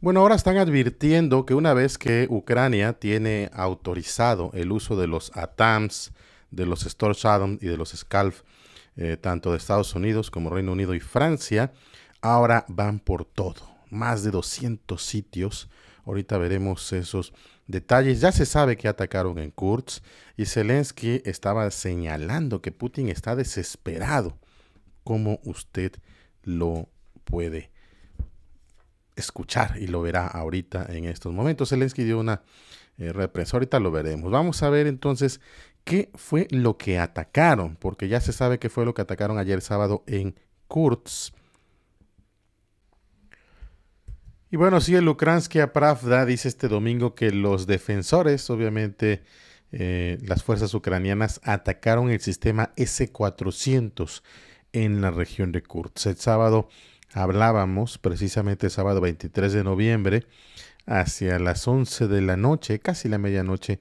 Bueno, ahora están advirtiendo que una vez que Ucrania tiene autorizado el uso de los ATAMS, de los Storch y de los SCALF, eh, tanto de Estados Unidos como Reino Unido y Francia, ahora van por todo. Más de 200 sitios. Ahorita veremos esos detalles. Ya se sabe que atacaron en Kurz y Zelensky estaba señalando que Putin está desesperado, como usted lo puede escuchar y lo verá ahorita en estos momentos. Zelensky dio una eh, represa, ahorita lo veremos. Vamos a ver entonces qué fue lo que atacaron, porque ya se sabe qué fue lo que atacaron ayer sábado en Kurz. Y bueno, sí, el Ukranskia Pravda dice este domingo que los defensores, obviamente eh, las fuerzas ucranianas, atacaron el sistema S-400 en la región de Kurz. El sábado hablábamos precisamente el sábado 23 de noviembre, hacia las 11 de la noche, casi la medianoche,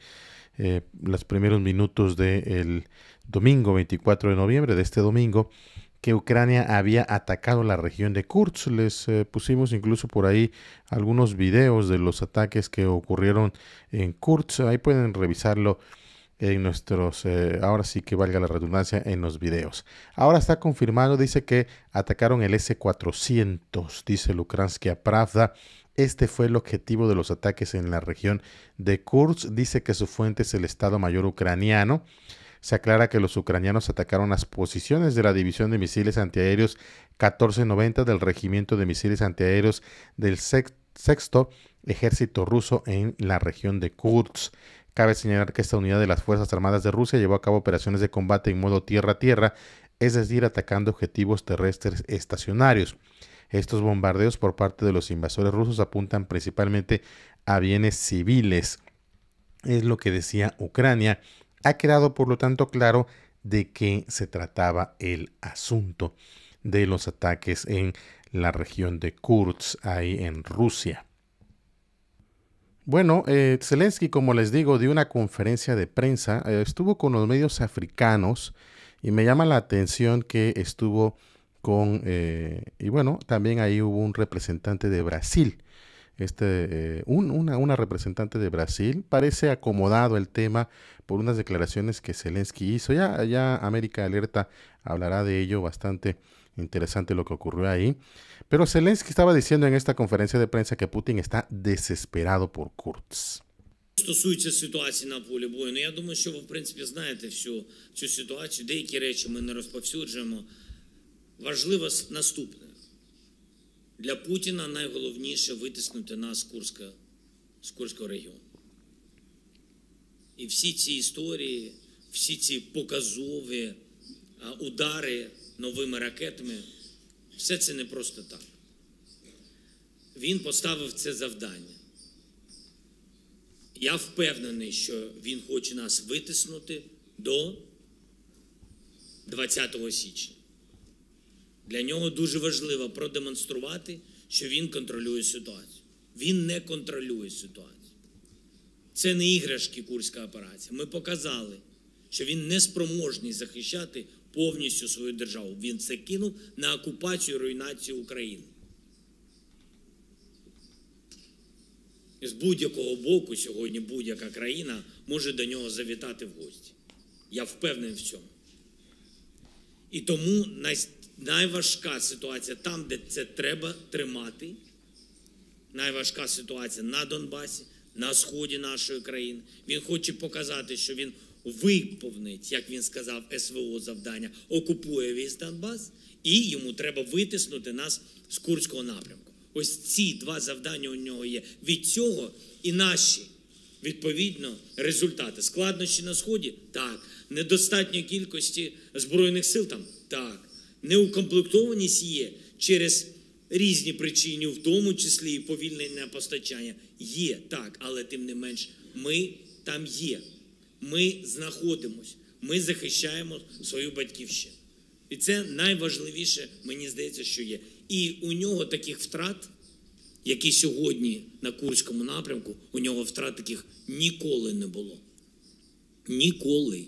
eh, los primeros minutos del domingo 24 de noviembre de este domingo, que Ucrania había atacado la región de Kurz. Les eh, pusimos incluso por ahí algunos videos de los ataques que ocurrieron en Kurz. Ahí pueden revisarlo en nuestros, eh, ahora sí que valga la redundancia, en los videos. Ahora está confirmado, dice que atacaron el S-400, dice Lukransky a Pravda. Este fue el objetivo de los ataques en la región de Kursk. Dice que su fuente es el Estado Mayor ucraniano. Se aclara que los ucranianos atacaron las posiciones de la División de Misiles Antiaéreos 1490 del Regimiento de Misiles Antiaéreos del Sexto Ejército Ruso en la región de Kursk. Cabe señalar que esta unidad de las Fuerzas Armadas de Rusia llevó a cabo operaciones de combate en modo tierra-tierra, es decir, atacando objetivos terrestres estacionarios. Estos bombardeos por parte de los invasores rusos apuntan principalmente a bienes civiles. Es lo que decía Ucrania. Ha quedado, por lo tanto, claro de qué se trataba el asunto de los ataques en la región de Kurz, ahí en Rusia. Bueno, eh, Zelensky, como les digo, dio una conferencia de prensa, eh, estuvo con los medios africanos y me llama la atención que estuvo con, eh, y bueno, también ahí hubo un representante de Brasil, este, una, una representante de Brasil, parece acomodado el tema por unas declaraciones que Zelensky hizo, ya, ya América Alerta hablará de ello bastante Interesante lo que ocurrió ahí. Pero Zelensky estaba diciendo en esta conferencia de prensa que Putin está desesperado por Kurz. Стосується ситуації на полі бою, ну я думаю, що ви в принципі знаєте всю цю ситуацію. Деякі речі ми не розповсюджуємо. Важливо наступне для Путіна найголовніше витиснути нас з Курська, з Курського регіону. І всі ці історії, всі ці показові удари новими ракетами. Все це не просто так. Він поставив це завдання. Я впевнений, що він хоче нас витиснути до 20 січня. Для нього дуже важливо продемонструвати, що він контролює ситуацію. Він не контролює ситуацію. Це не іграшки Курська операція. Ми показали, що він не спроможний захищати повністю свою державу. Він все кинув на окупацію руйнацію України. З будь-якого боку сьогодні будь-яка країна може до нього завітати в гості. Я впевнений в цьому. І тому найважка ситуація там, де це треба тримати. Найважка ситуація на Донбасі, на сході нашої країни. Він хоче показати, що він виповнить, як він сказав, СВО завдання, окупує весь Донбас, і йому треба витиснути нас з Курського напрямку. Ось ці два завдання у нього є. Від цього і наші відповідно результати. Складнощі на сході так, недостатньо кількості збройних сил там так, неукомплектованість є через. Різні причини, в тому числі і повільне постачання, є так, але тим не менш, ми там є ми знаходимось, ми захищаємо свою батьківщину. І це найважливіше, мені здається, що є. І у нього таких втрат, які сьогодні на Курському напрямку, у нього втрат таких ніколи не було. Ніколи.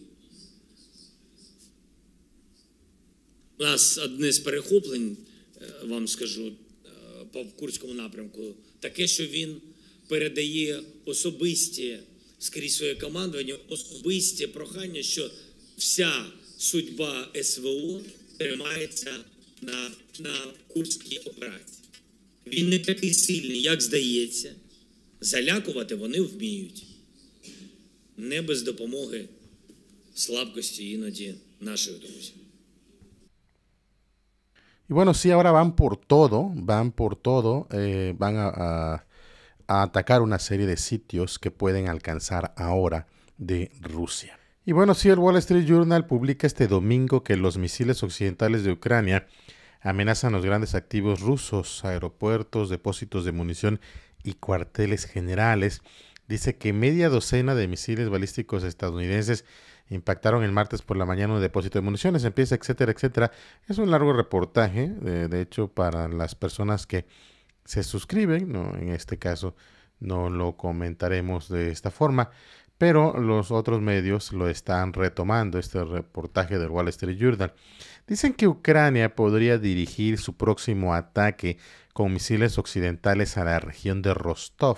У нас одне з перехоплень, е, вам скажу, е, по Курському напрямку, таке, що він передає особисті скрізь своє командування особисті прохання, що вся судьба СВО тримається на, на Курській операції. Він не такий сильний, як здається. Залякувати вони вміють. Не без допомоги слабкості іноді наших друзів. Y bueno, sí, ahora van por todo, van por todo, eh, van a, a, a atacar una serie de sitios que pueden alcanzar ahora de Rusia. Y bueno, si el Wall Street Journal publica este domingo que los misiles occidentales de Ucrania amenazan los grandes activos rusos, aeropuertos, depósitos de munición y cuarteles generales. Dice que media docena de misiles balísticos estadounidenses impactaron el martes por la mañana un depósito de municiones, empieza, etcétera, etcétera. Es un largo reportaje, eh, de hecho, para las personas que se suscriben, no, en este caso no lo comentaremos de esta forma, pero los otros medios lo están retomando, este reportaje del Wall Street Journal. Dicen que Ucrania podría dirigir su próximo ataque con misiles occidentales a la región de Rostov.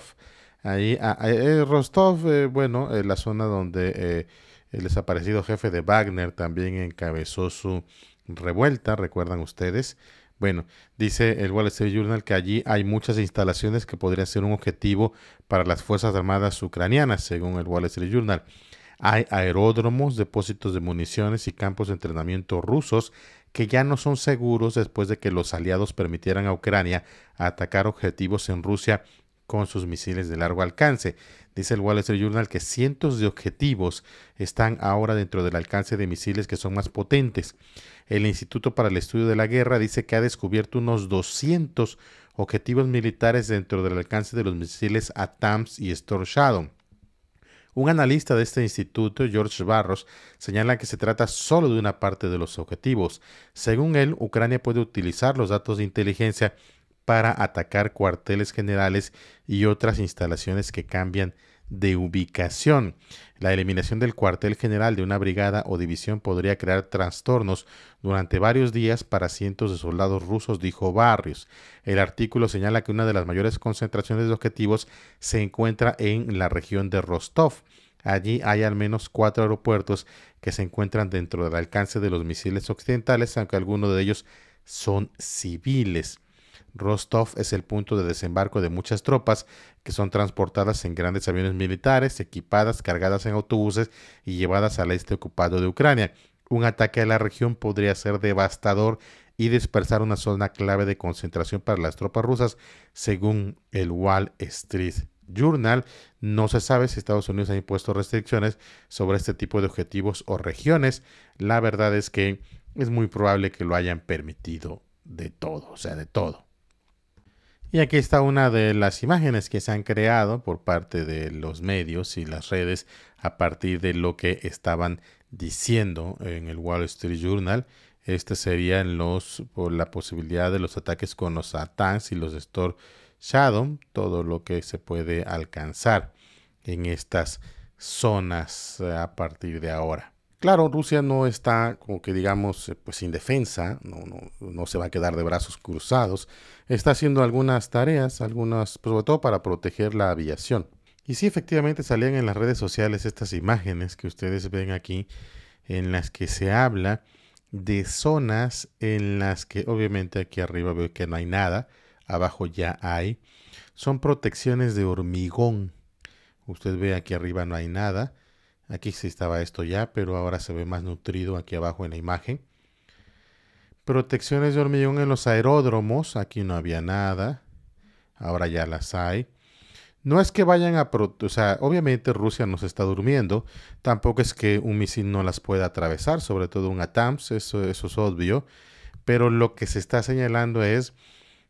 Eh, Rostov, eh, bueno, es la zona donde eh, el desaparecido jefe de Wagner también encabezó su revuelta, recuerdan ustedes. Bueno, dice el Wall Street Journal que allí hay muchas instalaciones que podrían ser un objetivo para las Fuerzas Armadas ucranianas, según el Wall Street Journal. Hay aeródromos, depósitos de municiones y campos de entrenamiento rusos que ya no son seguros después de que los aliados permitieran a Ucrania atacar objetivos en Rusia con sus misiles de largo alcance. Dice el Wall Street Journal que cientos de objetivos están ahora dentro del alcance de misiles que son más potentes. El Instituto para el Estudio de la Guerra dice que ha descubierto unos 200 objetivos militares dentro del alcance de los misiles ATAMS y Storm Shadow. Un analista de este instituto, George Barros, señala que se trata solo de una parte de los objetivos. Según él, Ucrania puede utilizar los datos de inteligencia para atacar cuarteles generales y otras instalaciones que cambian de ubicación. La eliminación del cuartel general de una brigada o división podría crear trastornos durante varios días para cientos de soldados rusos, dijo Barrios. El artículo señala que una de las mayores concentraciones de objetivos se encuentra en la región de Rostov. Allí hay al menos cuatro aeropuertos que se encuentran dentro del alcance de los misiles occidentales, aunque algunos de ellos son civiles. Rostov es el punto de desembarco de muchas tropas que son transportadas en grandes aviones militares, equipadas, cargadas en autobuses y llevadas al este ocupado de Ucrania. Un ataque a la región podría ser devastador y dispersar una zona clave de concentración para las tropas rusas, según el Wall Street Journal. No se sabe si Estados Unidos ha impuesto restricciones sobre este tipo de objetivos o regiones. La verdad es que es muy probable que lo hayan permitido de todo, o sea, de todo. Y aquí está una de las imágenes que se han creado por parte de los medios y las redes a partir de lo que estaban diciendo en el Wall Street Journal. Este sería los, por la posibilidad de los ataques con los satans y los store shadow, todo lo que se puede alcanzar en estas zonas eh, a partir de ahora. Claro, Rusia no está como que digamos eh, pues defensa, no, no, no, se va a quedar de brazos cruzados, está haciendo algunas tareas, algunas, pues, sobre todo para proteger la aviación. Y sí, efectivamente salían en las redes sociales estas imágenes que ustedes ven aquí, en las que se habla de zonas en las que obviamente aquí arriba veo que no hay nada, abajo ya hay, son protecciones de hormigón. Usted ve aquí arriba no hay nada Aquí sí estaba esto ya, pero ahora se ve más nutrido aquí abajo en la imagen. Protecciones de hormigón en los aeródromos. Aquí no había nada. Ahora ya las hay. No es que vayan a... O sea, obviamente Rusia no se está durmiendo. Tampoco es que un misil no las pueda atravesar, sobre todo un ATAMS, eso, es obvio. Pero lo que se está señalando es,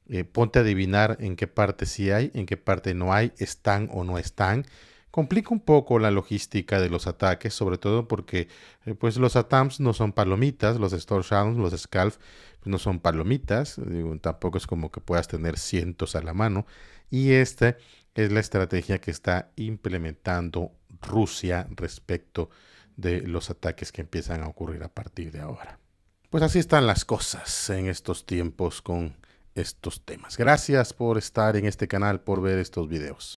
eh, ponte a adivinar en qué parte sí hay, en qué parte no hay, están o no están complica un poco la logística de los ataques, sobre todo porque eh, pues los ATAMs no son palomitas, los Shadows, los Scalf pues, no son palomitas, tampoco es como que puedas tener cientos a la mano. Y esta es la estrategia que está implementando Rusia respecto de los ataques que empiezan a ocurrir a partir de ahora. Pues así están las cosas en estos tiempos con estos temas. Gracias por estar en este canal, por ver estos videos.